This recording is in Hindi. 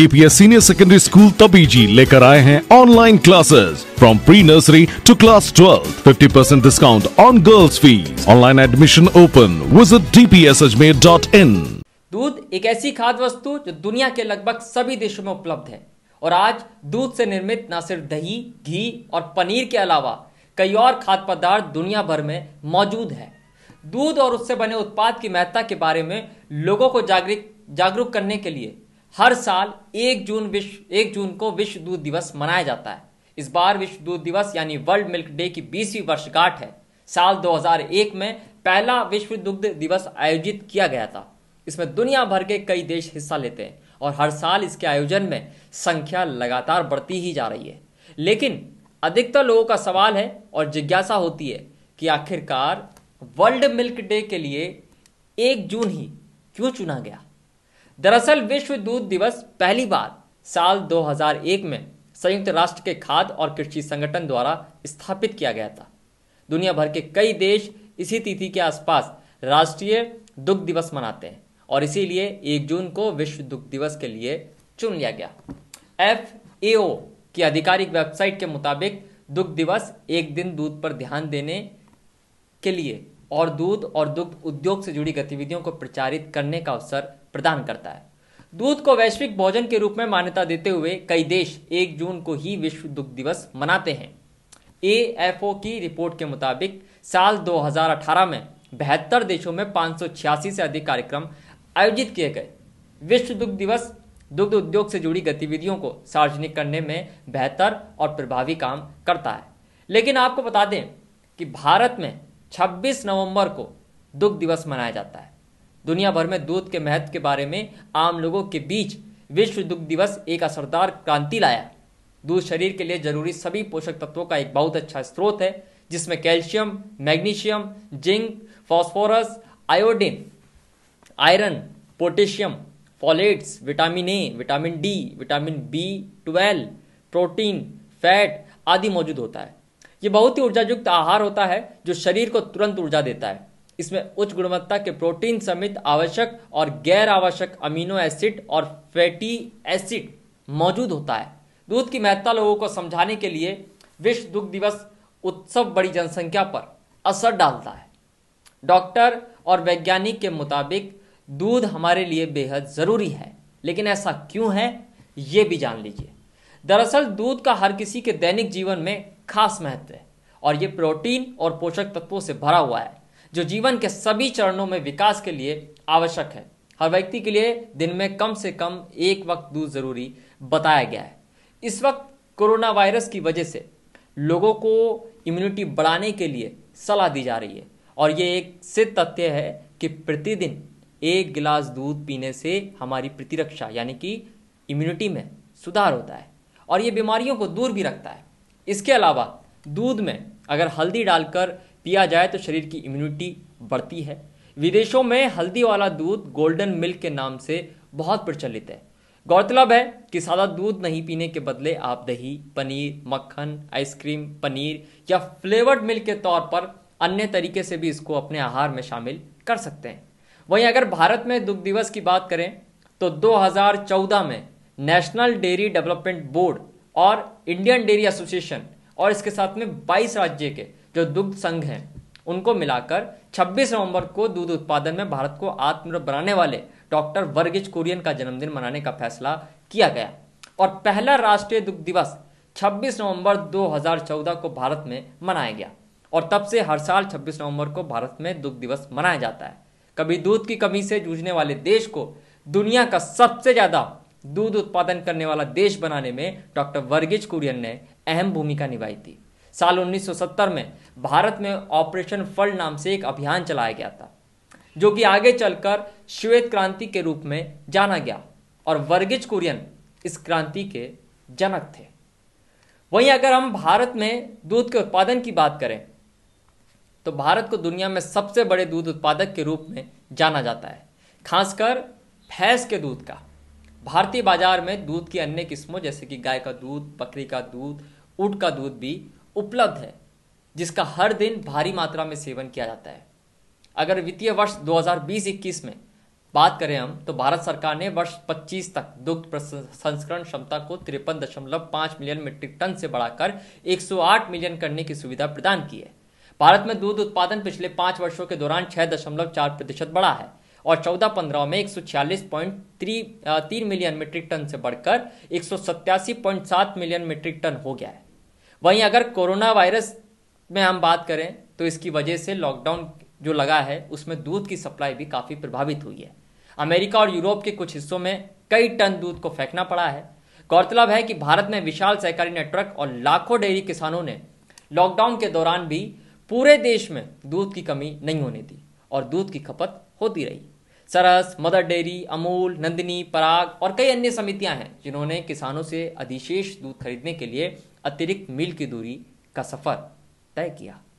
DPS senior secondary school Tabiji लेकर आए हैं online classes from pre nursery to class twelfth fifty percent discount on girls fees online admission open visit DPS Ajmer dot in दूध एक ऐसी खाद वस्तु जो दुनिया के लगभग सभी देशों में उपलब्ध है और आज दूध से निर्मित न सिर्फ दही घी और पनीर के अलावा कई और खाद्य पदार्थ दुनिया भर में मौजूद है दूध और उससे बने उत्पाद की महत्ता के बारे में लोगों को जागरूक जागरूक करने के लिए हर साल एक जून विश्व एक जून को विश्व दूध दिवस मनाया जाता है इस बार विश्व दूध दिवस यानी वर्ल्ड मिल्क डे की बीसवीं वर्षगांठ है साल 2001 में पहला विश्व दुग्ध दिवस आयोजित किया गया था इसमें दुनिया भर के कई देश हिस्सा लेते हैं और हर साल इसके आयोजन में संख्या लगातार बढ़ती ही जा रही है लेकिन अधिकतर लोगों का सवाल है और जिज्ञासा होती है कि आखिरकार वर्ल्ड मिल्क डे के लिए एक जून ही क्यों चुना गया दरअसल विश्व दूध दिवस पहली बार साल 2001 में संयुक्त राष्ट्र के खाद्य और कृषि संगठन द्वारा स्थापित किया गया था दुनिया भर के कई देश इसी तिथि के आसपास राष्ट्रीय दुग्ध दिवस मनाते हैं और इसीलिए 1 जून को विश्व दुग्ध दिवस के लिए चुन लिया गया एफ ए की आधिकारिक वेबसाइट के मुताबिक दुग्ध दिवस एक दिन दूध पर ध्यान देने के लिए और दूध और दुग्ध उद्योग से जुड़ी गतिविधियों को प्रचारित करने का अवसर प्रदान करता है दूध को वैश्विक भोजन के रूप में मान्यता देते हुए कई देश एक जून को ही विश्व दुग्ध दिवस मनाते हैं ए की रिपोर्ट के मुताबिक साल 2018 में बहत्तर देशों में पाँच से अधिक कार्यक्रम आयोजित किए गए विश्व दुग्ध दिवस दुग्ध उद्योग से जुड़ी गतिविधियों को सार्वजनिक करने में बेहतर और प्रभावी काम करता है लेकिन आपको बता दें कि भारत में 26 नवंबर को दुग्ध दिवस मनाया जाता है दुनिया भर में दूध के महत्व के बारे में आम लोगों के बीच विश्व दुग्ध दिवस एक असरदार क्रांति लाया दूध शरीर के लिए जरूरी सभी पोषक तत्वों का एक बहुत अच्छा स्रोत है जिसमें calcium magnesium zinc phosphorus iodine iron potassium folates vitamin A vitamin D vitamin B twelve protein fat आदि मौजूद होता है ये बहुत ही ऊर्जा युक्त आहार होता है जो शरीर को तुरंत ऊर्जा देता है इसमें उच्च गुणवत्ता के प्रोटीन समेत आवश्यक और गैर आवश्यक अमीनो एसिड और फैटी एसिड मौजूद होता है दूध की महत्ता लोगों को समझाने के लिए विश्व दुग्ध दिवस उत्सव बड़ी जनसंख्या पर असर डालता है डॉक्टर और वैज्ञानिक के मुताबिक दूध हमारे लिए बेहद ज़रूरी है लेकिन ऐसा क्यों है ये भी जान लीजिए दरअसल दूध का हर किसी के दैनिक जीवन में खास महत्व है और ये प्रोटीन और पोषक तत्वों से भरा हुआ है जो जीवन के सभी चरणों में विकास के लिए आवश्यक है हर व्यक्ति के लिए दिन में कम से कम एक वक्त दूध जरूरी बताया गया है इस वक्त कोरोना वायरस की वजह से लोगों को इम्यूनिटी बढ़ाने के लिए सलाह दी जा रही है और ये एक सिद्ध तथ्य है कि प्रतिदिन एक गिलास दूध पीने से हमारी प्रतिरक्षा यानी कि इम्यूनिटी में सुधार होता है और ये बीमारियों को दूर भी रखता है इसके अलावा दूध में अगर हल्दी डालकर पिया जाए तो शरीर की इम्यूनिटी बढ़ती है विदेशों में हल्दी वाला दूध गोल्डन मिल्क के नाम से बहुत प्रचलित है गौरतलब है कि सादा दूध नहीं पीने के बदले आप दही पनीर मक्खन आइसक्रीम पनीर या फ्लेवर्ड मिल्क के तौर पर अन्य तरीके से भी इसको अपने आहार में शामिल कर सकते हैं वहीं अगर भारत में दुग्ध दिवस की बात करें तो 2014 में नेशनल डेयरी डेवलपमेंट बोर्ड और इंडियन डेयरी एसोसिएशन और इसके साथ में 22 राज्य के जो दुग्ध संघ हैं उनको मिलाकर 26 नवंबर को दूध उत्पादन में भारत को आत्मनिर्भर बनाने वाले डॉक्टर वर्गिज कुरियन का जन्मदिन मनाने का फैसला किया गया और पहला राष्ट्रीय दुग्ध दिवस 26 नवंबर 2014 को भारत में मनाया गया और तब से हर साल 26 नवंबर को भारत में दुग्ध दिवस मनाया जाता है कभी दूध की कमी से जूझने वाले देश को दुनिया का सबसे ज़्यादा दूध उत्पादन करने वाला देश बनाने में डॉक्टर वर्गीज कुरियन ने अहम भूमिका निभाई थी साल 1970 में भारत में ऑपरेशन फल नाम से एक अभियान चलाया गया था जो कि आगे चलकर श्वेत क्रांति के रूप में जाना गया और वर्गीज कुरियन इस क्रांति के जनक थे वहीं अगर हम भारत में दूध के उत्पादन की बात करें तो भारत को दुनिया में सबसे बड़े दूध उत्पादक के रूप में जाना जाता है खासकर भैंस के दूध का भारतीय बाजार में दूध की अन्य किस्मों जैसे कि गाय का दूध बकरी का दूध ऊट का दूध भी उपलब्ध है जिसका हर दिन भारी मात्रा में सेवन किया जाता है अगर वित्तीय वर्ष 2020-21 में बात करें हम तो भारत सरकार ने वर्ष 25 तक दुग्ध संस्करण क्षमता को तिरपन दशमलव पांच मिलियन मीट्रिक टन से बढ़ाकर 108 मिलियन करने की सुविधा प्रदान की है भारत में दूध उत्पादन पिछले पांच वर्षों के दौरान छह दशमलव चार प्रतिशत बढ़ा है और चौदह पंद्रह में एक सौ छियालीस पॉइंट तीन मिलियन मीट्रिक टन से बढ़कर एक सौ सत्तासी पॉइंट सात मिलियन मीट्रिक टन हो गया है वहीं अगर कोरोना वायरस में हम बात करें तो इसकी वजह से लॉकडाउन जो लगा है उसमें दूध की सप्लाई भी काफ़ी प्रभावित हुई है अमेरिका और यूरोप के कुछ हिस्सों में कई टन दूध को फेंकना पड़ा है गौरतलब है कि भारत में विशाल सहकारी नेटवर्क और लाखों डेयरी किसानों ने लॉकडाउन के दौरान भी पूरे देश में दूध की कमी नहीं होने दी और दूध की खपत होती रही सरस मदर डेयरी अमूल नंदिनी पराग और कई अन्य समितियां हैं जिन्होंने किसानों से अधिशेष दूध खरीदने के लिए अतिरिक्त मील की दूरी का सफर तय किया